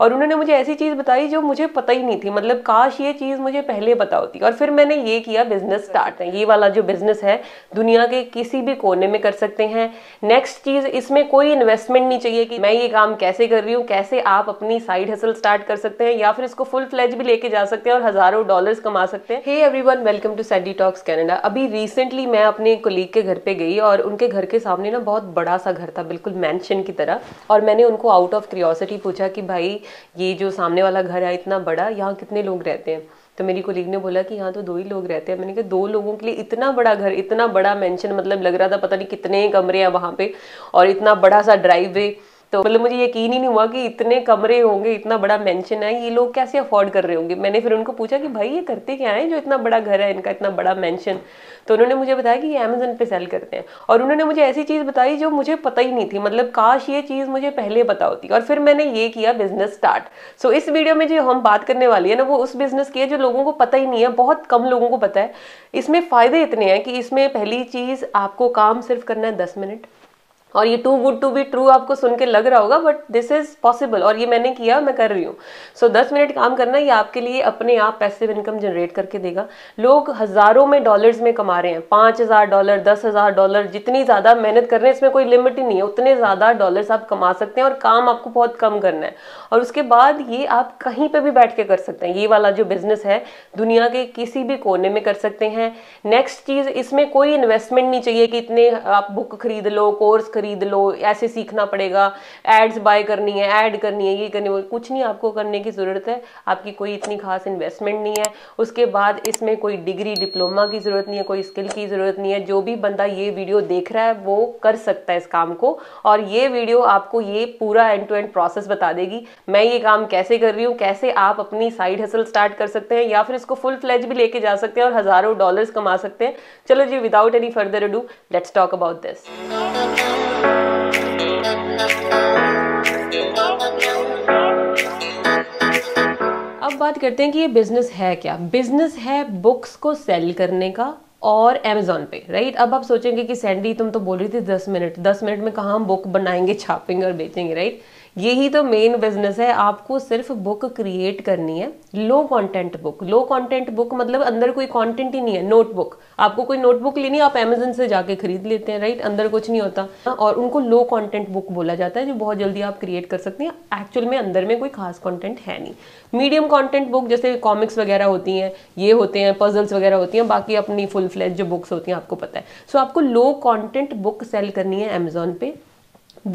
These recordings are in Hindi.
और उन्होंने मुझे ऐसी चीज़ बताई जो मुझे पता ही नहीं थी मतलब काश ये चीज़ मुझे पहले पता होती और फिर मैंने ये किया बिजनेस स्टार्ट है ये वाला जो बिजनेस है दुनिया के किसी भी कोने में कर सकते हैं नेक्स्ट चीज़ इसमें कोई इन्वेस्टमेंट नहीं चाहिए कि मैं ये काम कैसे कर रही हूँ कैसे आप अपनी साइड हसल स्टार्ट कर सकते हैं या फिर इसको फुल फ्लैज भी लेके जा सकते हैं और हज़ारों डॉलर्स कमा सकते हैं hey one welcome to Sandy talks Canada अभी रिसेंटली मैं अपने कोलीग के घर पर गई और उनके घर के सामने ना बहुत बड़ा सा घर था बिल्कुल मैंशन की तरह और मैंने उनको आउट ऑफ क्रियोसिटी पूछा कि भाई ये जो सामने वाला घर है इतना बड़ा यहाँ कितने लोग रहते हैं तो मेरी कोलीग ने बोला कि यहाँ तो दो ही लोग रहते हैं मैंने कहा दो लोगों के लिए इतना बड़ा घर इतना बड़ा मेंशन मतलब लग रहा था पता नहीं कितने कमरे हैं वहाँ पे और इतना बड़ा सा ड्राइव वे तो मतलब मुझे यकीन ही नहीं हुआ कि इतने कमरे होंगे इतना बड़ा मेंशन है ये लोग कैसे अफोर्ड कर रहे होंगे मैंने फिर उनको पूछा कि भाई ये करते क्या है जो इतना बड़ा घर है इनका इतना बड़ा मैंशन तो उन्होंने मुझे बताया कि ये अमेजन पे सेल करते हैं और उन्होंने मुझे ऐसी चीज़ बताई जो मुझे पता ही नहीं थी मतलब काश ये चीज़ मुझे पहले पता होती और फिर मैंने ये किया बिजनेस स्टार्ट सो इस वीडियो में जो हम बात करने वाली है ना वो उस बिजनेस की है जो लोगों को पता ही नहीं है बहुत कम लोगों को पता है इसमें फ़ायदे इतने हैं कि इसमें पहली चीज़ आपको काम सिर्फ करना है दस मिनट और ये too good to be true आपको सुन के लग रहा होगा बट दिस इज पॉसिबल और ये मैंने किया मैं कर रही हूँ सो so, दस मिनट काम करना ये आपके लिए अपने आप पैसिव इनकम जनरेट करके देगा लोग हज़ारों में डॉलर्स में कमा रहे हैं पाँच हज़ार डॉलर दस हज़ार डॉलर जितनी ज़्यादा मेहनत कर रहे हैं इसमें कोई लिमिट ही नहीं है उतने ज़्यादा डॉलर्स आप कमा सकते हैं और काम आपको बहुत कम करना है और उसके बाद ये आप कहीं पर भी बैठ के कर सकते हैं ये वाला जो बिज़नेस है दुनिया के किसी भी कोने में कर सकते हैं नेक्स्ट चीज़ इसमें कोई इन्वेस्टमेंट नहीं चाहिए कि इतने आप बुक खरीद लो कोर्स खरीद लो ऐसे सीखना पड़ेगा एड्स बाय करनी है ऐड करनी है ये करनी है कुछ नहीं आपको करने की ज़रूरत है आपकी कोई इतनी खास इन्वेस्टमेंट नहीं है उसके बाद इसमें कोई डिग्री डिप्लोमा की ज़रूरत नहीं है कोई स्किल की ज़रूरत नहीं है जो भी बंदा ये वीडियो देख रहा है वो कर सकता है इस काम को और ये वीडियो आपको ये पूरा एंड टू एंड प्रोसेस बता देगी मैं ये काम कैसे कर रही हूँ कैसे आप अपनी साइड हसल स्टार्ट कर सकते हैं या फिर इसको फुल फ्लैज भी लेके जा सकते हैं और हज़ारों डॉलर्स कमा सकते हैं चलो जी without any further ado let's talk about this अब बात करते हैं कि ये बिजनेस है क्या बिजनेस है बुक्स को सेल करने का और अमेजोन पे राइट अब आप सोचेंगे कि सैंडी तुम तो बोल रही थी दस मिनट दस मिनट में कहा हम बुक बनाएंगे छापेंगे और बेचेंगे राइट यही तो मेन बिजनेस है आपको सिर्फ बुक क्रिएट करनी है low content book low content book मतलब अंदर कोई कंटेंट ही नहीं है नोटबुक आपको कोई नोटबुक लेनी आप अमेजन से जाके खरीद लेते हैं राइट अंदर कुछ नहीं होता और उनको लो कंटेंट बुक बोला जाता है जो बहुत जल्दी आप क्रिएट कर सकते हैं एक्चुअल में अंदर में कोई खास कॉन्टेंट है नहीं मीडियम कॉन्टेंट बुक जैसे कॉमिक्स वगैरह होती हैं ये होते हैं पजल्स वगैरह होती हैं बाकी अपनी फुल फ्लैज जो बुक्स होती हैं आपको पता है सो आपको लो कॉन्टेंट बुक सेल करनी है अमेजोन पे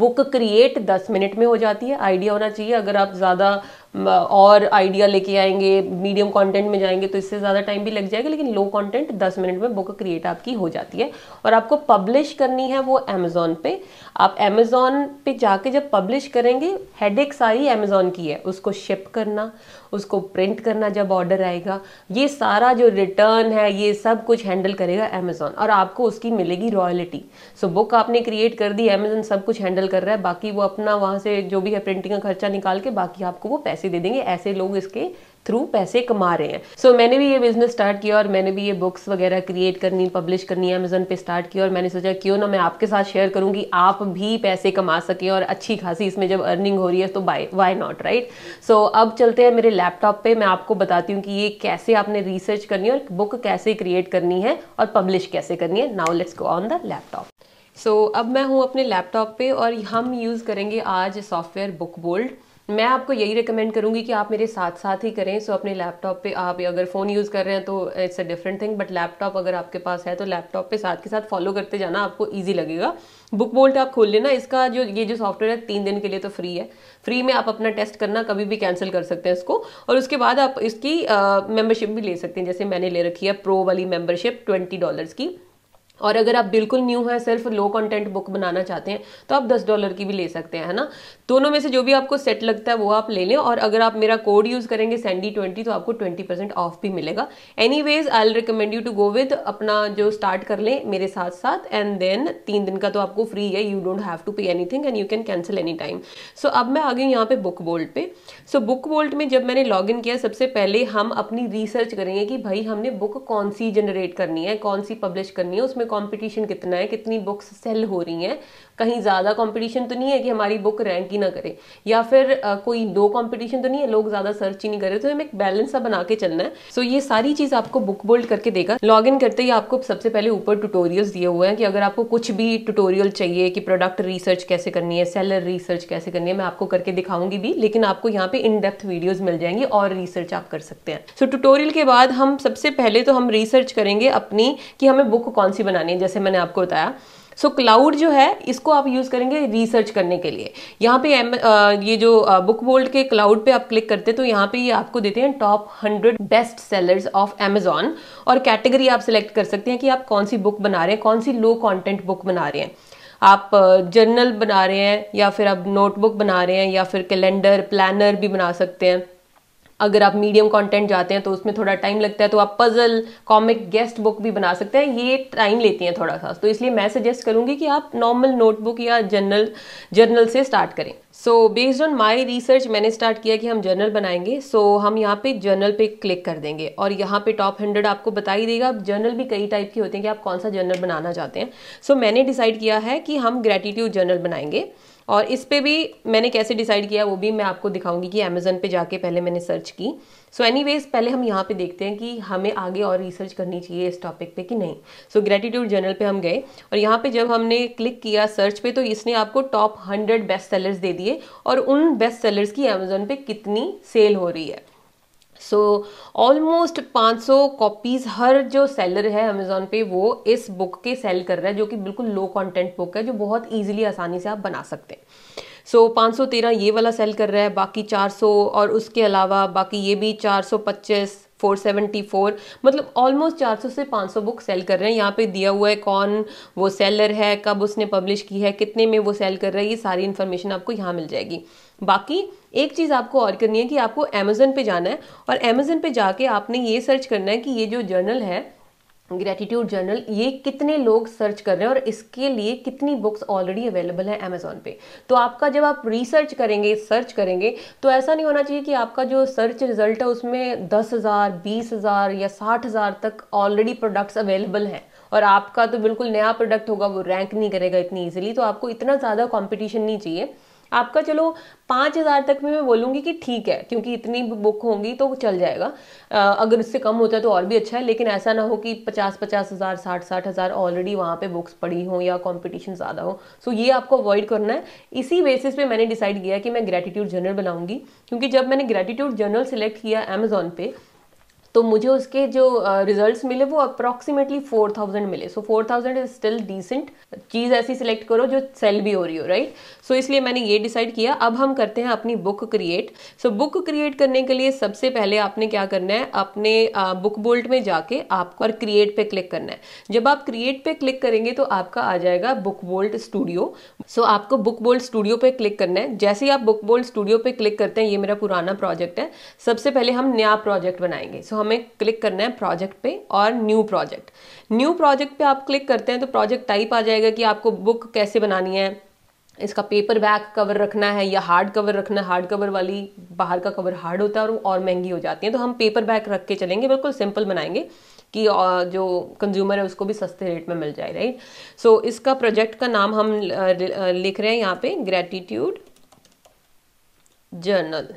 बुक क्रिएट दस मिनट में हो जाती है आइडिया होना चाहिए अगर आप ज़्यादा और आइडिया लेके आएंगे मीडियम कंटेंट में जाएंगे तो इससे ज़्यादा टाइम भी लग जाएगा लेकिन लो कंटेंट 10 मिनट में बुक क्रिएट आपकी हो जाती है और आपको पब्लिश करनी है वो अमेज़ोन पे आप अमेज़ोन पे जाके जब पब्लिश करेंगे हेडेक सारी अमेज़ोन की है उसको शिप करना उसको प्रिंट करना जब ऑर्डर आएगा ये सारा जो रिटर्न है ये सब कुछ हैंडल करेगा अमेज़ोन और आपको उसकी मिलेगी रॉयल्टी सो बुक आपने क्रिएट कर दी अमेज़ोन सब कुछ हैंडल कर रहा है बाकी वो अपना वहाँ से जो भी है प्रिंटिंग का खर्चा निकाल के बाकी आपको वो पैसे पैसे दे देंगे ऐसे लोग इसके थ्रू पैसे कमा रहे हैं सो so, मैंने भी ये बिजनेस स्टार्ट किया और मैंने भी ये बुक्स वगैरह क्रिएट करनी पब्लिश करनी अमेजोन पे स्टार्ट किया और मैंने सोचा क्यों ना मैं आपके साथ शेयर करूंगी आप भी पैसे कमा सकें और अच्छी खासी इसमें जब अर्निंग हो रही है तो by why not right so अब चलते हैं मेरे लैपटॉप पर मैं आपको बताती हूँ कि ये कैसे आपने रिसर्च करनी है और बुक कैसे क्रिएट करनी है और पब्लिश कैसे करनी है now let's go on the laptop so so, अब मैं हूँ अपने लैपटॉप पे और हम यूज़ करेंगे आज सॉफ्टवेयर बुक बोल्ड मैं आपको यही रिकमेंड करूँगी कि आप मेरे साथ साथ ही करें सो अपने लैपटॉप पे आप अगर फ़ोन यूज़ कर रहे हैं तो it's a different thing but laptop अगर आपके पास है तो लैपटॉप पे साथ के साथ फॉलो करते जाना आपको ईजी लगेगा बुक बोल्ट आप खोल लेना इसका जो ये जो सॉफ्टवेयर है तीन दिन के लिए तो फ्री है फ्री में आप अपना टेस्ट करना कभी भी कैंसिल कर सकते हैं इसको और उसके बाद आप इसकी मेम्बरशिप भी ले सकते हैं जैसे मैंने ले रखी है प्रो वाली मेम्बरशिप ट्वेंटी डॉलर्स की और अगर आप बिल्कुल न्यू हैं सिर्फ लो कंटेंट बुक बनाना चाहते हैं तो आप 10 डॉलर की भी ले सकते हैं है ना दोनों में से जो भी आपको सेट लगता है वो आप ले लें और अगर आप मेरा कोड यूज़ करेंगे सैंडी ट्वेंटी तो आपको ट्वेंटी परसेंट ऑफ भी मिलेगा anyways I recommend you to go with अपना जो स्टार्ट कर लें मेरे साथ साथ एंड देन तीन दिन का तो आपको फ्री है you don't have to pay anything and you can cancel any time so अब मैं आ गई यहाँ पे बुक बोल्ट पे सो बुक बोल्ट में जब मैंने लॉग इन किया सबसे पहले हम अपनी रिसर्च करेंगे कि भाई हमने बुक कौन सी जनरेट करनी है कौन सी पब्लिश करनी है उसमें में कंपटीशन कितना है कितनी बुक्स सेल हो रही हैं कहीं ज़्यादा कंपटीशन तो नहीं है कि हमारी बुक रैंक ही ना करे या फिर आ, कोई दो कंपटीशन तो नहीं है लोग ज़्यादा सर्च ही नहीं कर रहे तो हमें एक बैलेंस सा बना के चलना है सो so, ये सारी चीज़ आपको बुक बोल्ड करके देगा लॉग इन करते ही आपको सबसे पहले ऊपर ट्यूटोरियल्स दिए हुए हैं कि अगर आपको कुछ भी ट्यूटोरियल चाहिए कि प्रोडक्ट रिसर्च कैसे करनी है सेलर रिसर्च कैसे करनी है मैं आपको करके दिखाऊंगी भी लेकिन आपको यहाँ पे इन डेप्थ वीडियोज मिल जाएंगी और रिसर्च आप कर सकते हैं सो so, ट्यूटोरियल के बाद हम सबसे पहले तो हम रिसर्च करेंगे अपनी कि हमें बुक कौन सी बनानी है जैसे मैंने आपको बताया सो so, क्लाउड जो है इसको आप यूज़ करेंगे रिसर्च करने के लिए यहाँ पे एम आ, ये जो बुक वर्ल्ड के क्लाउड पे आप क्लिक करते हैं तो यहाँ पे ये यह आपको देते हैं top hundred best sellers of Amazon और कैटेगरी आप सिलेक्ट कर सकते हैं कि आप कौन सी बुक बना रहे हैं कौन सी लो कॉन्टेंट बुक बना रहे हैं आप जर्नल बना रहे हैं या फिर आप नोटबुक बना रहे हैं या फिर कैलेंडर प्लानर भी बना सकते हैं अगर आप मीडियम कंटेंट जाते हैं तो उसमें थोड़ा टाइम लगता है तो आप पजल कॉमिक गेस्ट बुक भी बना सकते हैं ये टाइम लेती हैं थोड़ा सा तो इसलिए मैं सजेस्ट करूँगी कि आप नॉर्मल नोटबुक या जर्नल जर्नल से स्टार्ट करें so based on my research मैंने स्टार्ट किया कि हम जर्नल बनाएंगे सो so, हम यहाँ पे जर्नल पे क्लिक कर देंगे और यहाँ पे टॉप हंड्रेड आपको बता ही देगा जर्नल भी कई टाइप के होते हैं कि आप कौन सा जर्नल बनाना चाहते हैं सो so, मैंने डिसाइड किया है कि हम ग्रेटिट्यूड जर्नल बनाएंगे और इस पर भी मैंने कैसे डिसाइड किया वो भी मैं आपको दिखाऊंगी कि अमेज़न पे जाके पहले मैंने सर्च की सो एनी पहले हम यहाँ पे देखते हैं कि हमें आगे और रिसर्च करनी चाहिए इस टॉपिक पे कि नहीं सो ग्रेटिट्यूड जर्नल पे हम गए और यहाँ पे जब हमने क्लिक किया सर्च पे तो इसने आपको टॉप हंड्रेड बेस्ट सेलर्स दे दिए और उन बेस्ट सेलर्स की अमेज़ोन पे कितनी सेल हो रही है सो ऑलमोस्ट 500 कॉपीज़ हर जो सेलर है अमेज़ोन पे वो इस बुक के सेल कर रहा है जो कि बिल्कुल लो कंटेंट बुक है जो बहुत ईजिली आसानी से आप बना सकते हैं सो पाँच सौ तेरह ये वाला सेल कर रहा है बाकी चार सौ और उसके अलावा बाकी ये भी चार सौ पच्चीस फोर सेवेंटी फोर मतलब ऑलमोस्ट चार सौ से पाँच सौ बुक सेल कर रहे हैं यहाँ पे दिया हुआ है कौन वो सेलर है कब उसने पब्लिश की है कितने में वो सेल कर रहा है ये सारी इन्फॉर्मेशन आपको यहाँ मिल जाएगी बाकी एक चीज़ आपको और करनी है कि आपको अमेजोन पे जाना है और अमेजोन पे जाके आपने ये सर्च करना है कि ये जो जर्नल है ग्रेटिट्यूड जर्नल ये कितने लोग सर्च कर रहे हैं और इसके लिए कितनी बुक्स ऑलरेडी अवेलेबल है अमेजोन पे तो आपका जब आप रिसर्च करेंगे सर्च करेंगे तो ऐसा नहीं होना चाहिए कि आपका जो सर्च रिजल्ट है उसमें दस हज़ार बीस हज़ार या साठ हज़ार तक ऑलरेडी प्रोडक्ट्स अवेलेबल हैं और आपका तो बिल्कुल नया प्रोडक्ट होगा वो रैंक नहीं करेगा इतनी ईजिली तो आपको इतना ज़्यादा कॉम्पिटिशन नहीं चाहिए आपका चलो पाँच हज़ार तक में मैं बोलूँगी कि ठीक है क्योंकि इतनी बुक होंगी तो चल जाएगा आ, अगर उससे कम होता है तो और भी अच्छा है लेकिन ऐसा ना हो कि पचास पचास हज़ार साठ साठ हज़ार ऑलरेडी वहाँ पे बुक्स पड़ी हों या कंपटीशन ज़्यादा हो सो ये आपको अवॉइड करना है इसी बेसिस पे मैंने डिसाइड किया कि मैं ग्रेटिट्यूड जर्नल बनाऊंगी क्योंकि जब मैंने ग्रेटिट्यूड जर्नल सेलेक्ट किया अमेजोन पर तो मुझे उसके जो रिजल्ट्स मिले वो अप्रॉक्सीमेटली फोर थाउजेंड मिले so four thousand is still decent चीज़ ऐसी सिलेक्ट करो जो सेल भी हो रही हो राइट right? सो so, इसलिए मैंने ये डिसाइड किया अब हम करते हैं अपनी book create so book create करने के लिए सबसे पहले आपने क्या करना है अपने बुक बोल्ट में जाके आपको और क्रिएट पे क्लिक करना है जब आप क्रिएट पे क्लिक करेंगे तो आपका आ जाएगा बुक बोल्ट स्टूडियो सो आपको बुक बोल्ट स्टूडियो पे क्लिक करना है जैसे ही आप बुक बोल्ट स्टूडियो पे क्लिक करते हैं ये मेरा पुराना प्रोजेक्ट है सबसे पहले हम नया प्रोजेक्ट बनाएंगे सो so, हमें क्लिक करना है प्रोजेक्ट पे और न्यू प्रोजेक्ट न्यू प्रोजेक्ट पे आप क्लिक करते हैं तो प्रोजेक्ट टाइप आ जाएगा कि आपको बुक कैसे बनानी है इसका पेपर बैक कवर रखना है या हार्ड कवर रखना है हार्ड कवर वाली बाहर का कवर हार्ड होता है और और महंगी हो जाती है तो हम पेपर बैक रख के चलेंगे बिल्कुल सिंपल बनाएंगे कि जो कंज्यूमर है उसको भी सस्ते रेट में मिल जाए राइट सो so, इसका प्रोजेक्ट का नाम हम लिख रहे हैं यहाँ पे gratitude journal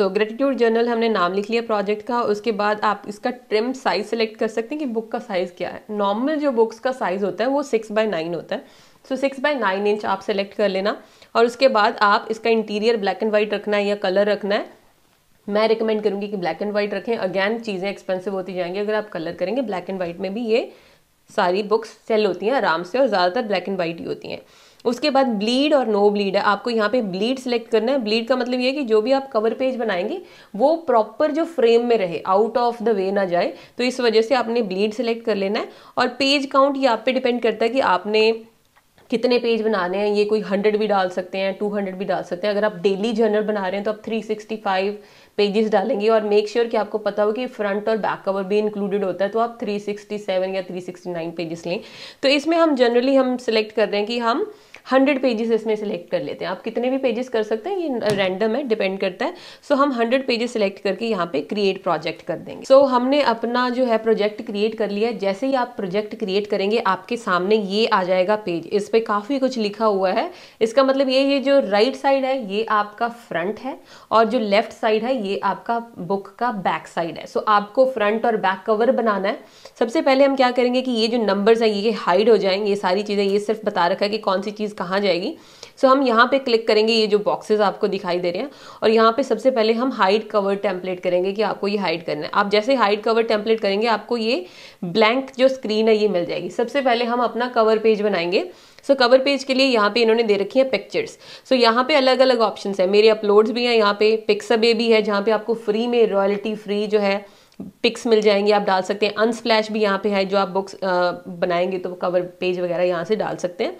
so gratitude journal हमने नाम लिख लिया प्रोजेक्ट का उसके बाद आप इसका ट्रिम साइज सेलेक्ट कर सकते हैं कि बुक का साइज़ क्या है नॉर्मल जो बुक्स का साइज़ होता है वो सिक्स बाय नाइन होता है so six by nine inch आप सेलेक्ट कर लेना और उसके बाद आप इसका इंटीरियर ब्लैक एंड वाइट रखना है या कलर रखना है मैं रिकमेंड करूँगी कि ब्लैक एंड वाइट रखें अगैन चीज़ें एक्सपेंसिव होती जाएंगी अगर आप कलर करेंगे ब्लैक एंड वाइट में भी ये सारी बुक्स सेल होती हैं आराम से और ज़्यादातर ब्लैक एंड वाइट ही होती हैं उसके बाद ब्लीड और नो ब्लीड है आपको यहाँ पे ब्लीड सेलेक्ट करना है ब्लीड का मतलब ये है कि जो भी आप कवर पेज बनाएंगे वो प्रॉपर जो फ्रेम में रहे आउट ऑफ द वे ना जाए तो इस वजह से आपने ब्लीड सेलेक्ट कर लेना है और पेज काउंट ये आप पे डिपेंड करता है कि आपने कितने पेज बनाने हैं ये कोई हंड्रेड भी डाल सकते हैं टू हंड्रेड भी डाल सकते हैं अगर आप डेली जर्नल बना रहे हैं तो आप थ्री सिक्सटी फाइव पेजेस डालेंगे और मेक श्योर sure कि आपको पता हो कि फ्रंट और बैक कवर भी इंक्लूडेड होता है तो आप थ्री सिक्सटी सेवन या थ्री सिक्सटी नाइन पेजेस लें तो इसमें हम जनरली हम सिलेक्ट कर रहे हैं कि हम हंड्रेड पेजेस इसमें सेलेक्ट कर लेते हैं आप कितने भी पेजेस कर सकते हैं ये रैंडम है डिपेंड करता है सो so, हम हंड्रेड पेजेस सेलेक्ट करके यहाँ पे क्रिएट प्रोजेक्ट कर देंगे सो so, हमने अपना जो है प्रोजेक्ट क्रिएट कर लिया जैसे ही आप प्रोजेक्ट क्रिएट करेंगे आपके सामने ये आ जाएगा पेज इस पर काफ़ी कुछ लिखा हुआ है इसका मतलब ये ये जो राइट साइड है ये आपका फ्रंट है और जो लेफ्ट साइड है ये आपका बुक का बैक साइड है सो so, आपको फ्रंट और बैक कवर बनाना है सबसे पहले हम क्या करेंगे कि ये जो नंबर्स है ये हाइड हो जाएंगे ये सारी चीज़ें ये सिर्फ बता रखा है कि कौन सी चीज़ कहाँ जाएगी सो so, हम यहाँ पे क्लिक करेंगे ये जो बॉक्सेस आपको दिखाई दे रहे हैं और यहाँ पे सबसे पहले हम हाइट कवर टेम्पलेट करेंगे कि आपको ये हाइट करना है आप जैसे हाइट कवर टेम्पलेट करेंगे आपको ये ब्लैंक जो स्क्रीन है ये मिल जाएगी सबसे पहले हम अपना कवर पेज बनाएंगे सो कवर पेज के लिए यहाँ पे इन्होंने दे रखी है पिक्चर्स सो so, यहाँ पे अलग अलग ऑप्शन है मेरे अपलोड्स भी हैं यहाँ पे पिक्सबे भी है जहाँ पे आपको फ्री में रॉयल्टी फ्री जो है पिक्स मिल जाएंगे आप डाल सकते हैं अनस्प्लैश भी यहाँ पे है जो आप बुक्स बनाएंगे तो कवर पेज वगैरह यहाँ से डाल सकते हैं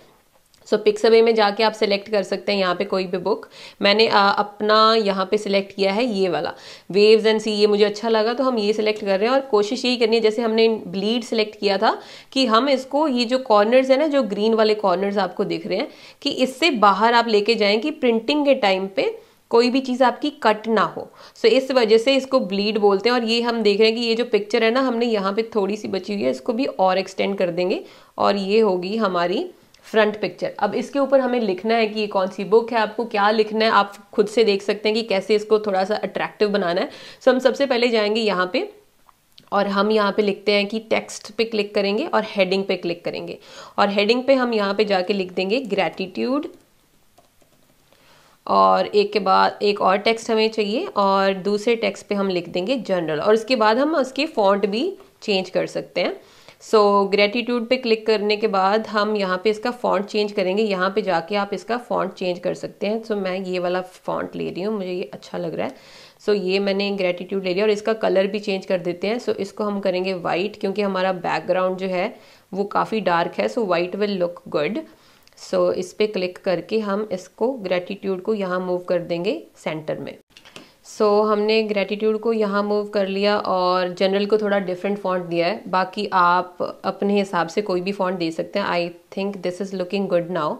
सो पिक्सबे में जाके आप सिलेक्ट कर सकते हैं यहाँ पे कोई भी बुक मैंने आ, अपना यहाँ पे सिलेक्ट किया है ये वाला वेव्स एंड सी ये मुझे अच्छा लगा तो हम ये सिलेक्ट कर रहे हैं और कोशिश यही करनी है जैसे हमने ब्लीड सिलेक्ट किया था कि हम इसको ये जो कॉर्नर्स है ना जो ग्रीन वाले कॉर्नर्स आपको दिख रहे हैं कि इससे बाहर आप लेके जाएँ कि प्रिंटिंग के टाइम पे कोई भी चीज़ आपकी कट ना हो सो so, इस वजह से इसको ब्लीड बोलते हैं और ये हम देख रहे हैं कि ये जो पिक्चर है ना हमने यहाँ पे थोड़ी सी बची हुई है इसको भी और एक्सटेंड कर देंगे और ये होगी हमारी फ्रंट पिक्चर अब इसके ऊपर हमें लिखना है कि ये कौन सी बुक है आपको क्या लिखना है आप खुद से देख सकते हैं कि कैसे इसको थोड़ा सा अट्रैक्टिव बनाना है सो हम सबसे पहले जाएंगे यहाँ पे और हम यहाँ पे लिखते हैं कि टेक्स्ट पे क्लिक करेंगे और हेडिंग पे क्लिक करेंगे और हेडिंग पे हम यहाँ पे जाके लिख देंगे ग्रैटिट्यूड और एक के बाद एक और टेक्स्ट हमें चाहिए और दूसरे टेक्स्ट पे हम लिख देंगे जनरल और इसके बाद हम उसके फॉन्ट भी चेंज कर सकते हैं सो ग्रेटिट्यूड पे क्लिक करने के बाद हम यहाँ पे इसका फॉन्ट चेंज करेंगे यहाँ पे जाके आप इसका फॉन्ट चेंज कर सकते हैं सो so, मैं ये वाला फॉन्ट ले रही हूँ मुझे ये अच्छा लग रहा है सो so, ये मैंने ग्रेटिट्यूड ले लिया और इसका कलर भी चेंज कर देते हैं सो so, इसको हम करेंगे वाइट क्योंकि हमारा बैकग्राउंड जो है वो काफ़ी डार्क है so white will look good so इस पर क्लिक करके हम इसको ग्रेटिट्यूड को यहाँ मूव कर देंगे सेंटर में सो so, हमने ग्रेटिट्यूड को यहाँ मूव कर लिया और जनरल को थोड़ा डिफरेंट फॉन्ट दिया है बाकी आप अपने हिसाब से कोई भी फॉन्ट दे सकते हैं I think this is looking good now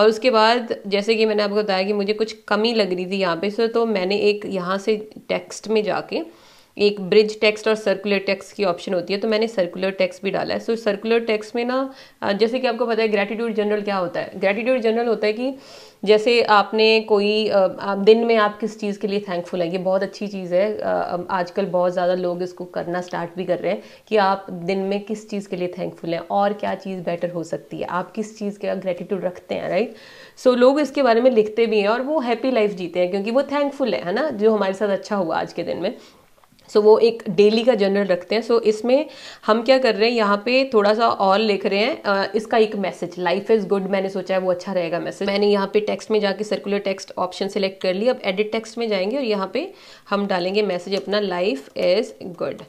और उसके बाद जैसे कि मैंने आपको बताया कि मुझे कुछ कमी लग रही थी यहाँ पे सो तो मैंने एक यहाँ से टेक्स्ट में जाके एक ब्रिज टेक्स्ट और सर्कुलर टेक्स्ट की ऑप्शन होती है तो मैंने सर्कुलर टेक्स्ट भी डाला है सो सर्कुलर टेक्स्ट में ना जैसे कि आपको पता है ग्रैटिट्यूड जनरल क्या होता है ग्रेटिट्यूड जनरल होता है कि जैसे आपने कोई आप दिन में आप किस चीज़ के लिए थैंकफुल हैं ये बहुत अच्छी चीज़ है आजकल बहुत ज़्यादा लोग इसको करना स्टार्ट भी कर रहे हैं कि आप दिन में किस चीज़ के लिए थैंकफुल हैं और क्या चीज़ बेटर हो सकती है आप किस चीज़ के ग्रेटिट्यूड रखते हैं राइट सो लोग इसके बारे में लिखते भी हैं और वो हैप्पी लाइफ जीते हैं क्योंकि वो थैंकफुल है ना जो हमारे साथ अच्छा हुआ आज के दिन में सो वो एक डेली का जर्नल रखते हैं सो इसमें हम क्या कर रहे हैं यहाँ पे थोड़ा सा और लिख रहे हैं इसका एक मैसेज लाइफ इज़ गुड मैंने सोचा है वो अच्छा रहेगा मैसेज मैंने यहाँ पे टेक्स्ट में जाके सर्कुलर टेक्स्ट ऑप्शन सेलेक्ट कर लिया अब एडिट टेक्स्ट में जाएंगे और यहाँ पे हम डालेंगे मैसेज अपना life is good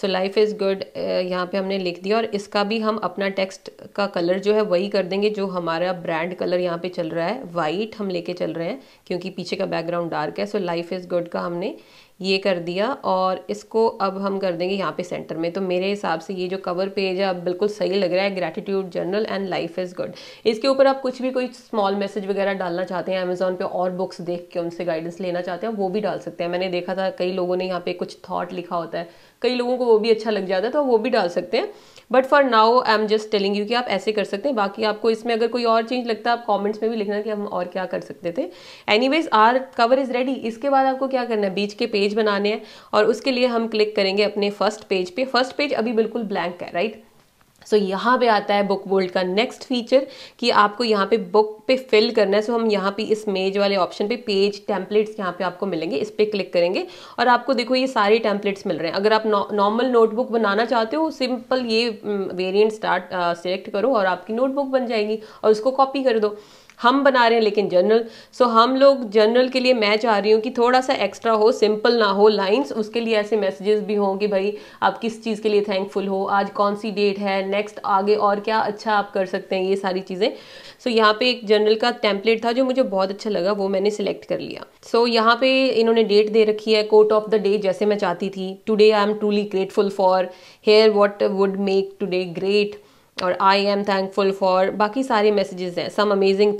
so life is good यहाँ पे हमने लिख दिया और इसका भी हम अपना टेक्स्ट का कलर जो है वही कर देंगे जो हमारा ब्रांड कलर यहाँ पे चल रहा है वाइट हम लेके चल रहे हैं क्योंकि पीछे का बैकग्राउंड डार्क है सो लाइफ इज़ गुड का हमने ये कर दिया और इसको अब हम कर देंगे यहाँ पे सेंटर में तो मेरे हिसाब से ये जो कवर पेज है अब बिल्कुल सही लग रहा है gratitude journal and life is good इसके ऊपर आप कुछ भी कोई स्मॉल मैसेज वगैरह डालना चाहते हैं अमेजोन पे और बुक्स देख के उनसे गाइडेंस लेना चाहते हैं वो भी डाल सकते हैं मैंने देखा था कई लोगों ने यहाँ पे कुछ थाट लिखा होता है कई लोगों को वो भी अच्छा लग जाता है तो वो भी डाल सकते हैं but for now I am just telling you कि आप ऐसे कर सकते हैं बाकी आपको इसमें अगर कोई और चेंज लगता है आप कॉमेंट्स में भी लिखना कि हम और क्या कर सकते थे anyways our cover is ready इसके बाद आपको क्या करना है बीच के पेज बनाने हैं और उसके लिए हम क्लिक करेंगे अपने फर्स्ट पेज पे फर्स्ट पेज अभी बिल्कुल ब्लैंक है राइट right? सो so, यहाँ पे आता है बुक वोल्ड का नेक्स्ट फीचर कि आपको यहाँ पे बुक पे फिल करना है सो so, हम यहाँ पे इस मेज वाले ऑप्शन पे पेज टेम्पलेट्स यहाँ पे आपको मिलेंगे इस पर क्लिक करेंगे और आपको देखो ये सारे टेम्पलेट्स मिल रहे हैं अगर आप नॉर्मल नौ, नोटबुक बनाना चाहते हो सिंपल ये वेरियंट स्टार्ट सेलेक्ट करो और आपकी नोटबुक बन जाएगी और उसको कॉपी कर दो हम बना रहे हैं लेकिन जनरल सो so, हम लोग जनरल के लिए मैं चाह रही हूँ कि थोड़ा सा एक्स्ट्रा हो सिंपल ना हो लाइंस उसके लिए ऐसे मैसेजेस भी हों कि भाई आप किस चीज़ के लिए थैंकफुल हो आज कौन सी डेट है नेक्स्ट आगे और क्या अच्छा आप कर सकते हैं ये सारी चीज़ें सो so, यहाँ पे एक जनरल का टेम्पलेट था जो मुझे बहुत अच्छा लगा वो मैंने सेलेक्ट कर लिया सो so, यहाँ पे इन्होंने डेट दे रखी है कोट ऑफ द डे जैसे मैं चाहती थी today I am truly grateful for here what would make today great और आई एम थैंकफुल फॉर बाकी सारे मैसेजेस हैं some amazing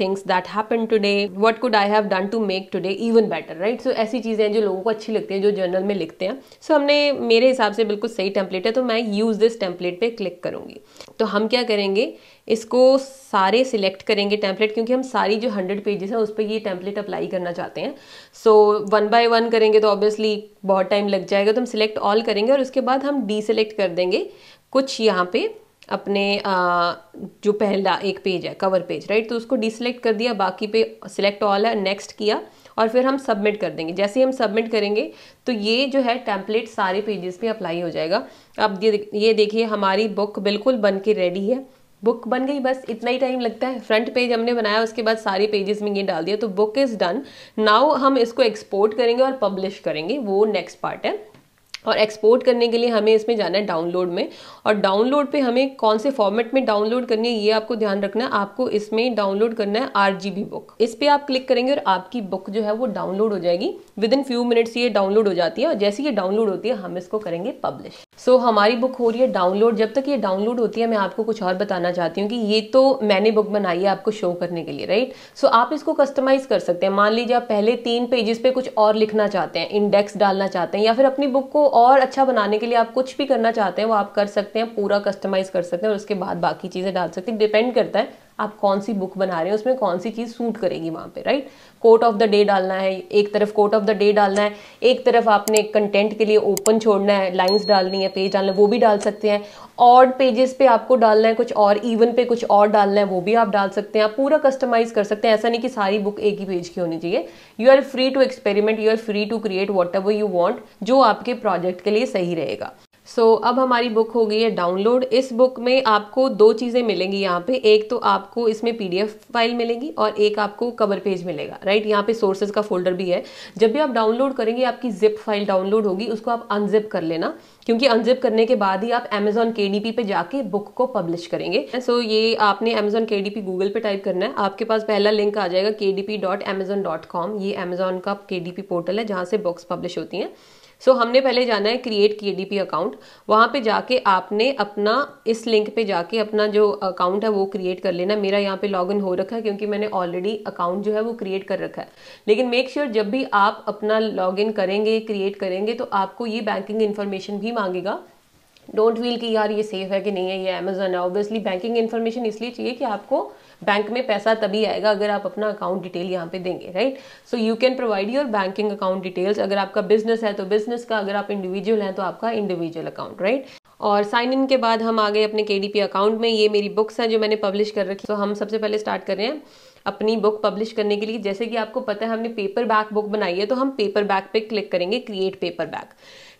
things that happen today what could I have done to make today even better right so ऐसी चीज़ें हैं जो लोगों को अच्छी लगती हैं जो जर्नल में लिखते हैं सो so, हमने मेरे हिसाब से बिल्कुल सही टेम्पलेट है तो मैं यूज़ दिस टेम्पलेट पर क्लिक करूँगी तो हम क्या करेंगे इसको सारे सिलेक्ट करेंगे टेम्पलेट क्योंकि हम सारी जो हंड्रेड पेजेस हैं उस पर ये टेम्पलेट अप्लाई करना चाहते हैं सो वन बाय वन करेंगे तो ऑब्वियसली बहुत टाइम लग जाएगा तो हम सिलेक्ट ऑल करेंगे और उसके बाद हम डी सेलेक्ट कर देंगे कुछ यहाँ पे अपने जो पहला एक पेज है कवर पेज राइट तो उसको डिसलेक्ट कर दिया बाकी पे सिलेक्ट ऑल है नेक्स्ट किया और फिर हम सबमिट कर देंगे जैसे ही हम सबमिट करेंगे तो ये जो है टेम्पलेट सारे पेजेस पे अप्लाई हो जाएगा अब ये ये देखिए हमारी बुक बिल्कुल बन के रेडी है बुक बन गई बस इतना ही टाइम लगता है फ्रंट पेज हमने बनाया उसके बाद सारे पेजेस में ये डाल दिया तो बुक इज़ डन नाउ हम इसको एक्सपोर्ट करेंगे और पब्लिश करेंगे वो नेक्स्ट पार्ट है और एक्सपोर्ट करने के लिए हमें इसमें जाना है डाउनलोड में और डाउनलोड पे हमें कौन से फॉर्मेट में डाउनलोड करनी है ये आपको ध्यान रखना है आपको इसमें डाउनलोड करना है आर बुक इस पर आप क्लिक करेंगे और आपकी बुक जो है वो डाउनलोड हो जाएगी विद इन फ्यू मिनट्स ये डाउनलोड हो जाती है और जैसे ये डाउनलोड होती है हम इसको करेंगे पब्लिश सो so, हमारी बुक हो रही है डाउनलोड जब तक ये डाउनलोड होती है मैं आपको कुछ और बताना चाहती हूँ कि ये तो मैंने बुक बनाई है आपको शो करने के लिए राइट सो so, आप इसको कस्टमाइज कर सकते हैं मान लीजिए आप पहले तीन पेजेस पे कुछ और लिखना चाहते हैं इंडेक्स डालना चाहते हैं या फिर अपनी बुक को और अच्छा बनाने के लिए आप कुछ भी करना चाहते हैं वो आप कर सकते हैं पूरा कस्टमाइज़ कर सकते हैं और उसके बाद बाकी चीज़ें डाल सकते हैं डिपेंड करता है आप कौन सी बुक बना रहे हो उसमें कौन सी चीज़ सूट करेगी वहाँ पे write quote of the day डालना है एक तरफ कोट ऑफ द डे डालना है एक तरफ आपने कंटेंट के लिए ओपन छोड़ना है लाइंस डालनी है पेज डालना है वो भी डाल सकते हैं और पेजेस पे आपको डालना है कुछ और इवन पे कुछ और डालना है वो भी आप डाल सकते हैं आप पूरा कस्टमाइज कर सकते हैं ऐसा नहीं कि सारी बुक एक ही पेज की होनी चाहिए you are free to experiment you are free to create whatever you want जो आपके प्रोजेक्ट के लिए सही रहेगा सो so, अब हमारी बुक हो गई है डाउनलोड इस बुक में आपको दो चीज़ें मिलेंगी यहाँ पे एक तो आपको इसमें पीडीएफ फाइल मिलेगी और एक आपको कवर पेज मिलेगा राइट यहाँ पे सोर्सेज का फोल्डर भी है जब भी आप डाउनलोड करेंगे आपकी जिप फाइल डाउनलोड होगी उसको आप अनजिप कर लेना क्योंकि अनजिप करने के बाद ही आप अमेजोन के डी पे जाके बुक को पब्लिश करेंगे सो so, ये आपने अमेजोन के डी गूगल पर टाइप करना है आपके पास पहला लिंक आ जाएगा के ये अमेजोन का के पोर्टल है जहाँ से बुक्स पब्लिश होती हैं सो so, हमने पहले जाना है क्रिएट के अकाउंट वहाँ पे जाके आपने अपना इस लिंक पे जाके अपना जो अकाउंट है वो क्रिएट कर लेना मेरा यहाँ पे लॉगिन हो रखा है क्योंकि मैंने ऑलरेडी अकाउंट जो है वो क्रिएट कर रखा है लेकिन मेक श्योर sure जब भी आप अपना लॉगिन करेंगे क्रिएट करेंगे तो आपको ये बैंकिंग इन्फॉर्मेशन भी मांगेगा डोंट वील कि यार ये सेफ़ है कि नहीं है ये अमेजोन है ऑब्वियसली बैंकिंग इन्फॉर्मेशन इसलिए चाहिए कि आपको बैंक में पैसा तभी आएगा अगर आप अपना अकाउंट डिटेल यहाँ पे देंगे right so you can provide your banking account details अगर आपका बिजनेस है तो बिजनेस का अगर आप इंडिविजुअल हैं तो आपका इंडिविजुअल अकाउंट राइट और साइन इन के बाद हम आ गए अपने के अकाउंट में ये मेरी बुक्स हैं जो मैंने पब्लिश कर रखी तो हम सबसे पहले स्टार्ट कर रहे हैं अपनी बुक पब्लिश करने के लिए जैसे कि आपको पता है हमने पेपर बैक बुक बनाई है तो हम पेपर बैक पे क्लिक करेंगे create paperback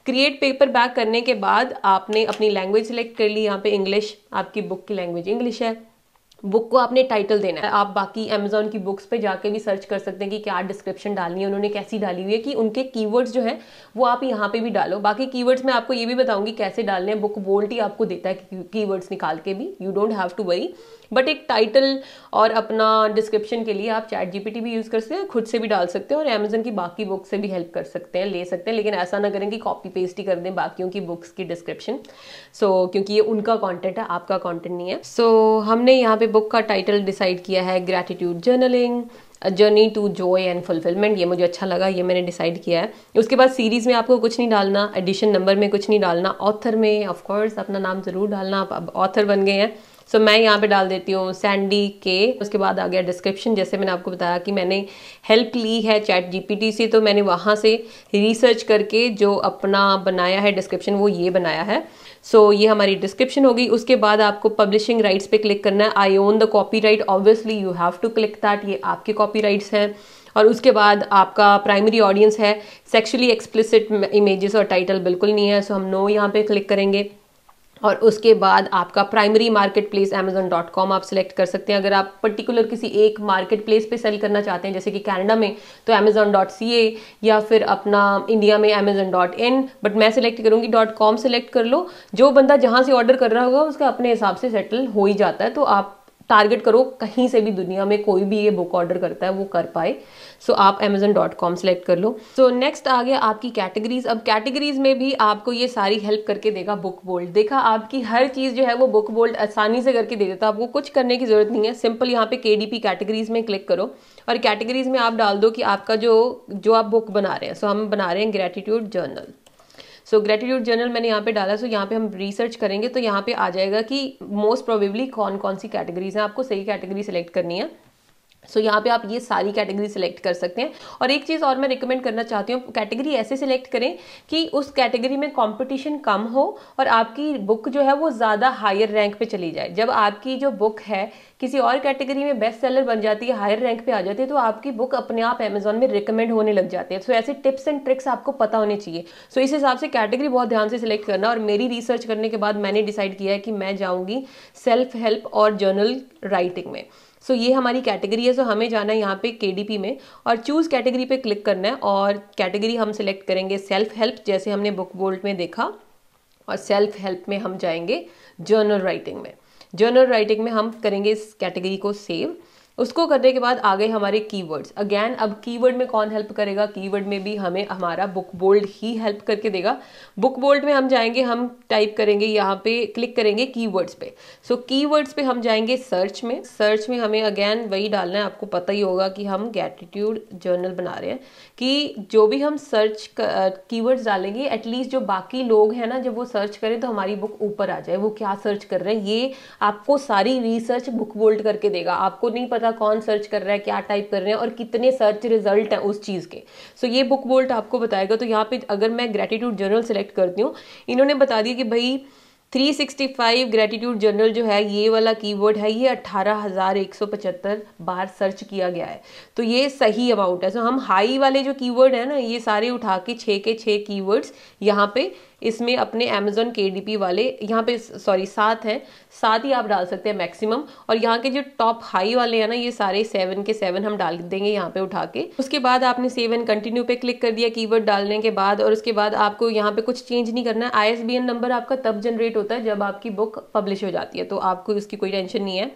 create paperback करने के बाद आपने अपनी लैंग्वेज सेलेक्ट कर ली यहाँ पे इंग्लिश आपकी बुक की लैंग्वेज इंग्लिश है बुक को आपने टाइटल देना है आप बाकी अमेजोन की बुक्स पे जाके भी सर्च कर सकते हैं कि क्या डिस्क्रिप्शन डालनी है उन्होंने कैसी डाली हुई है कि उनके कीवर्ड्स जो है वो आप यहाँ पे भी डालो बाकी कीवर्ड्स मैं आपको ये भी बताऊंगी कैसे डालने हैं बुक वोल्ट ही आपको देता है कीवर्ड्स निकाल के भी you don't have to worry but एक टाइटल और अपना डिस्क्रिप्शन के लिए आप चैट जीपीटी भी यूज़ कर सकते हैं खुद से भी डाल सकते हैं और अमेजोन की बाकी बुक से भी हेल्प कर सकते हैं ले सकते हैं लेकिन ऐसा ना करें कि कॉपी पेस्ट ही कर दें बाकियों की बुक्स की डिस्क्रिप्शन सो क्योंकि ये उनका कॉन्टेंट है आपका कॉन्टेंट नहीं है सो हमने यहाँ पे बुक का टाइटल डिसाइड किया है gratitude journaling a journey to joy and fulfilment ये मुझे अच्छा लगा ये मैंने डिसाइड किया है उसके बाद सीरीज़ में आपको कुछ नहीं डालना एडिशन नंबर में कुछ नहीं डालना ऑथर में ऑफकोर्स अपना नाम ज़रूर डालना आप अब ऑथर बन गए हैं सो so, मैं यहाँ पे डाल देती हूँ सैंडी के उसके बाद आ गया डिस्क्रिप्शन जैसे मैंने आपको बताया कि मैंने हेल्प ली है चैट जीपीटी से तो मैंने वहाँ से रिसर्च करके जो अपना बनाया है डिस्क्रिप्शन वो ये बनाया है सो so, ये हमारी डिस्क्रिप्शन होगी उसके बाद आपको पब्लिशिंग राइट्स पे क्लिक करना है I own the copyright obviously you have to click that ये आपके कॉपी राइट्स हैं और उसके बाद आपका प्राइमरी ऑडियंस है सेक्शुअली एक्सप्लिसिट इमेजेस और टाइटल बिल्कुल नहीं है सो so हम नो यहाँ पे क्लिक करेंगे और उसके बाद आपका primary marketplace Amazon dot com आप सिलेक्ट कर सकते हैं अगर आप पर्टिकुलर किसी एक मार्केट प्लेस पर सेल करना चाहते हैं जैसे कि कैनेडा में तो अमेजोन डॉट सी ए या फिर अपना इंडिया में अमेजोन डॉट इन बट मैं सिलेक्ट करूँगी डॉट कॉम सेलेक्ट कर लो जो बंदा जहाँ से ऑर्डर कर रहा होगा उसका अपने हिसाब से सेटल हो ही जाता है तो आप टारगेट करो कहीं से भी दुनिया में कोई भी ये बुक ऑर्डर करता है वो कर पाए सो so, आप अमेजन डॉट कॉम सेलेक्ट कर लो सो so, नेक्स्ट आ गया आपकी कैटेगरीज अब कैटेगरीज में भी आपको ये सारी हेल्प करके देगा बुक बोल्ड देखा आपकी हर चीज़ जो है वो बुक बोल्ड आसानी से करके दे देता है आपको कुछ करने की ज़रूरत नहीं है सिंपल यहाँ पे के कैटेगरीज में क्लिक करो और कैटेगरीज में आप डाल दो कि आपका जो जो आप बुक बना रहे हैं सो so, हम बना रहे हैं gratitude journal so gratitude journal मैंने यहाँ पे डाला सो so यहाँ पे हम रिसर्च करेंगे तो यहाँ पे आ जाएगा कि मोस्ट प्रोबेबली कौन कौन सी कैटेगरीज हैं आपको सही कैटेगरी सेलेक्ट करनी है सो so, यहाँ पे आप ये सारी कैटेगरी सेलेक्ट कर सकते हैं और एक चीज़ और मैं रिकमेंड करना चाहती हूँ कैटेगरी ऐसे सिलेक्ट करें कि उस कैटेगरी में कंपटीशन कम हो और आपकी बुक जो है वो ज़्यादा हायर रैंक पे चली जाए जब आपकी जो बुक है किसी और कैटेगरी में बेस्ट सेलर बन जाती है हायर रैंक पे आ जाती है तो आपकी बुक अपने आप अमेजोन में रिकमेंड होने लग जाती है सो so, ऐसे टिप्स एंड ट्रिक्स आपको पता होने चाहिए सो so, इस हिसाब से कैटेगरी बहुत ध्यान से सिलेक्ट करना और मेरी रिसर्च करने के बाद मैंने डिसाइड किया है कि मैं जाऊँगी सेल्फ हेल्प और जर्नल राइटिंग में सो so, ये हमारी कैटेगरी है सो so हमें जाना है यहाँ पे के में और चूज़ कैटेगरी पे क्लिक करना है और कैटेगरी हम सिलेक्ट करेंगे सेल्फ हेल्प जैसे हमने बुक बोल्ट में देखा और सेल्फ हेल्प में हम जाएंगे जर्नल राइटिंग में जर्नल राइटिंग में हम करेंगे इस कैटेगरी को सेव उसको करने के बाद आगे हमारे कीवर्ड्स अगेन अब कीवर्ड में कौन हेल्प करेगा कीवर्ड में भी हमें हमारा बुक बोल्ड ही हेल्प करके देगा बुक बोल्ड में हम जाएंगे हम टाइप करेंगे यहाँ पे क्लिक करेंगे कीवर्ड्स पे सो so, कीवर्ड्स पे हम जाएंगे सर्च में सर्च में हमें अगेन वही डालना है आपको पता ही होगा कि हम ग्रेटिट्यूड जर्नल बना रहे हैं कि जो भी हम सर्च कीवर्ड्स डालेंगे एटलीस्ट जो बाकी लोग हैं ना जब वो सर्च करें तो हमारी बुक ऊपर आ जाए वो क्या सर्च कर रहे हैं ये आपको सारी रिसर्च बुक बोल्ड करके देगा आपको नहीं पता ज़्यादा कौन सर्च कर रहा है क्या टाइप कर रहे हैं और कितने सर्च रिजल्ट हैं उस चीज़ के सो so, ये बुक वोल्ट आपको बताएगा तो यहाँ पे अगर मैं ग्रेटिट्यूड जर्नल सेलेक्ट करती हूँ इन्होंने बता दिया कि भाई 365 ग्रेटिट्यूड जर्नल जो है ये वाला कीवर्ड है ये 18,175 बार सर्च किया गया है तो ये सही अमाउंट है सो so, हम हाई वाले जो कीवर्ड है ना ये सारे उठा के छः के छः कीवर्ड्स यहाँ पे इसमें अपने अमेजोन के वाले यहाँ पे सॉरी सात हैं सात ही आप डाल सकते हैं मैक्सिमम और यहाँ के जो टॉप हाई वाले हैं ना ये सारे सेवन के सेवन हम डाल देंगे यहाँ पे उठा के उसके बाद आपने सेव एंड कंटिन्यू पे क्लिक कर दिया कीवर्ड डालने के बाद और उसके बाद आपको यहाँ पे कुछ चेंज नहीं करना है आई नंबर आपका तब जनरेट होता है जब आपकी बुक पब्लिश हो जाती है तो आपको उसकी कोई टेंशन नहीं है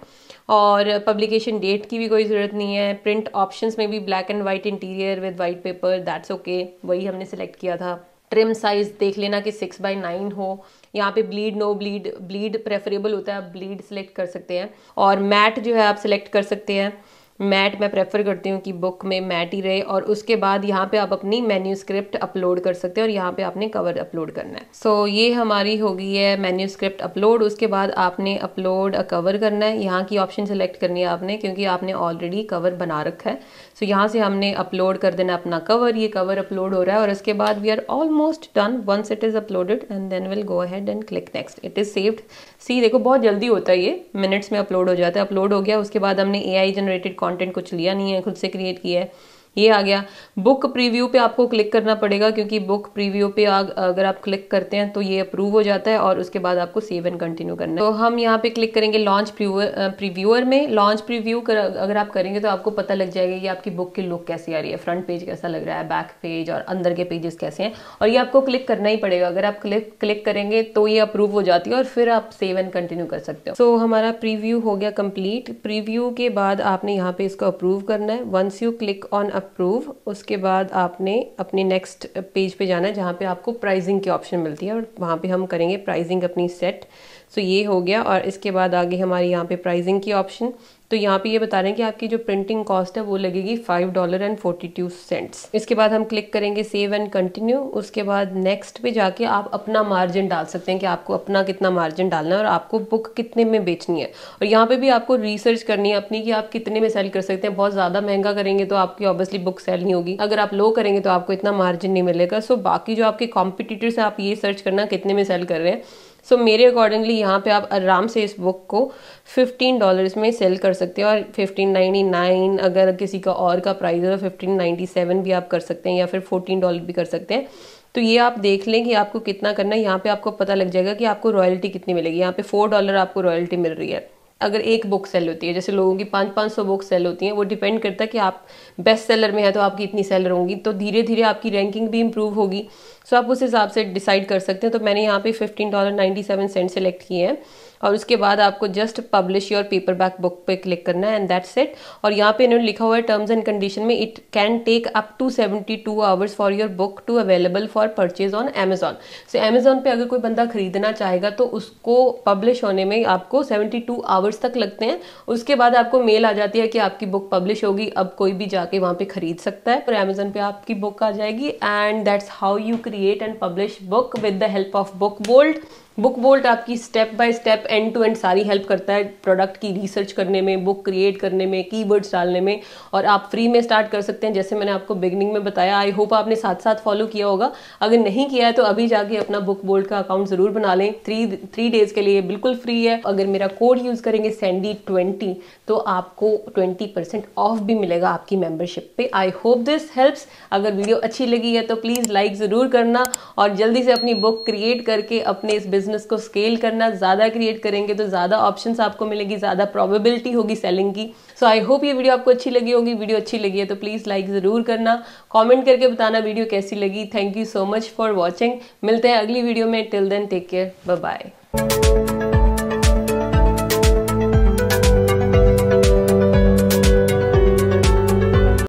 और पब्लिकेशन डेट की भी कोई ज़रूरत नहीं है प्रिंट ऑप्शंस में भी black and white interior with white paper that's okay वही हमने सेलेक्ट किया था ट्रिम साइज़ देख लेना कि सिक्स बाई नाइन हो यहाँ पे bleed no bleed bleed preferable होता है आप ब्लीड सेलेक्ट कर सकते हैं और मैट जो है आप सेलेक्ट कर सकते हैं मैट मैं प्रेफर करती हूँ कि बुक में मैट ही रहे और उसके बाद यहाँ पे आप अपनी मेन्यू स्क्रिप्ट अपलोड कर सकते हैं और यहाँ पे आपने कवर अपलोड करना है सो so, ये हमारी होगी है मेन्यू स्क्रिप्ट अपलोड उसके बाद आपने अपलोड कवर करना है यहाँ की ऑप्शन सेलेक्ट करनी है आपने क्योंकि आपने ऑलरेडी कवर बना रखा है सो यहाँ से हमने अपलोड कर देना अपना कवर ये कवर अपलोड हो रहा है और इसके बाद we are almost done once it is uploaded and then will go ahead and click next it is saved see देखो बहुत जल्दी होता है ये मिनट्स में अपलोड हो जाता है अपलोड हो गया उसके बाद हमने ए जनरेटेड कॉन्टेंट कुछ लिया नहीं है खुद से क्रिएट किया है ये आ गया बुक प्रीव्यू पे आपको क्लिक करना पड़ेगा क्योंकि बुक प्रीव्यू पे अगर आप क्लिक करते हैं तो ये अप्रूव हो जाता है और उसके बाद आपको सेव एंड कंटिन्यू करना है तो हम यहाँ पे क्लिक करेंगे लॉन्च प्रीव्यूअर में लॉन्च प्रीव्यू अगर आप करेंगे तो आपको पता लग जाएगा कि आपकी बुक की लुक कैसी आ रही है फ्रंट पेज कैसा लग रहा है बैक पेज और अंदर के पेजेस कैसे हैं और ये आपको क्लिक करना ही पड़ेगा अगर आप क्लिक क्लिक करेंगे तो ये अप्रूव हो जाती है और फिर आप सेव एंड कंटिन्यू कर सकते हो सो हमारा प्रीव्यू हो गया कंप्लीट प्रीव्यू के बाद आपने यहाँ पे इसको अप्रूव करना है once you click on approve उसके बाद आपने अपने नेक्स्ट पेज पे जाना है जहाँ पे आपको प्राइजिंग की ऑप्शन मिलती है और वहाँ पे हम करेंगे प्राइजिंग अपनी सेट सो so ये हो गया और इसके बाद आगे हमारी यहाँ पे प्राइजिंग की ऑप्शन तो यहाँ पे ये बता रहे हैं कि आपकी जो प्रिंटिंग कॉस्ट है वो लगेगी five dollar and forty two cents इसके बाद हम क्लिक करेंगे सेव एंड कंटिन्यू उसके बाद नेक्स्ट पे जाके आप अपना मार्जिन डाल सकते हैं कि आपको अपना कितना मार्जिन डालना है और आपको बुक कितने में बेचनी है और यहाँ पे भी आपको रिसर्च करनी है अपनी कि आप कितने में सेल कर सकते हैं बहुत ज़्यादा महंगा करेंगे तो आपकी ऑब्वियसली बुक सेल नहीं होगी अगर आप लो करेंगे तो आपको इतना मार्जिन नहीं मिलेगा सो बाकी जो आपके कॉम्पिटिटर्स हैं आप ये सर्च करना कितने में सेल कर रहे हैं सो so, मेरे अकॉर्डिंगली यहाँ पे आप आराम से इस बुक को फिफ्टीन डॉलर्स में सेल कर सकते हैं और फिफ्टीन नाइन्टी नाइन अगर किसी का और का प्राइस है तो फिफ्टीन नाइन्टी सेवन भी आप कर सकते हैं या फिर फोर्टीन डॉलर भी कर सकते हैं तो ये आप देख लें कि आपको कितना करना है यहाँ पे आपको पता लग जाएगा कि आपको रॉयल्टी कितनी मिलेगी यहाँ पे फोर डॉलर आपको रॉयल्टी मिल रही है अगर एक बुक सेल होती है जैसे लोगों की पाँच पाँच सौ बुक सेल होती हैं वो डिपेंड करता है कि आप बेस्ट सेलर में है तो आपकी इतनी सेलर होंगी तो धीरे धीरे आपकी रैंकिंग भी इंप्रूव होगी सो आप उस हिसाब से डिसाइड कर सकते हैं तो मैंने यहाँ पे fifteen dollar ninety seven cent select किए हैं और उसके बाद आपको just publish your paperback book पे क्लिक करना है एंड दैट्स इट और यहाँ पे इन्होंने लिखा हुआ है टर्म्स एंड कंडीशन में it can take up to seventy two hours for your book to available for purchase on Amazon so Amazon पे अगर कोई बंदा खरीदना चाहेगा तो उसको पब्लिश होने में आपको सेवेंटी टू आवर्स तक लगते हैं उसके बाद आपको मेल आ जाती है कि आपकी बुक पब्लिश होगी अब कोई भी जाके वहाँ पे खरीद सकता है पर अमेजोन पे आपकी बुक आ जाएगी and that's how you create and publish book with the help of Book Bold Book Bolt आपकी step by step end to end सारी हेल्प करता है प्रोडक्ट की रिसर्च करने में बुक क्रिएट करने में कीवर्ड्स डालने में और आप फ्री में स्टार्ट कर सकते हैं जैसे मैंने आपको बिगनिंग में बताया आई होप आपने साथ साथ फॉलो किया होगा अगर नहीं किया है तो अभी जाके अपना बुक बोल्ट का अकाउंट ज़रूर बना लें थ्री थ्री डेज़ के लिए बिल्कुल फ्री है अगर मेरा कोड यूज़ करेंगे सेंडी ट्वेंटी तो आपको ट्वेंटी परसेंट ऑफ भी मिलेगा आपकी मेम्बरशिप पे आई होप दिस हेल्प्स अगर वीडियो अच्छी लगी है तो प्लीज़ लाइक ज़रूर करना और जल्दी से अपनी बुक क्रिएट करके अपने इस बिजनेस बिजनेस को स्केल करना ज़्यादा क्रिएट करेंगे तो ज़्यादा ऑप्शंस आपको मिलेगी ज़्यादा प्रोबेबिलिटी होगी सेलिंग की सो आई होप ये वीडियो आपको अच्छी लगी होगी वीडियो अच्छी लगी है तो प्लीज़ लाइक ज़रूर करना कॉमेंट करके बताना वीडियो कैसी लगी thank you so much for watching मिलते हैं अगली वीडियो में till then take care bye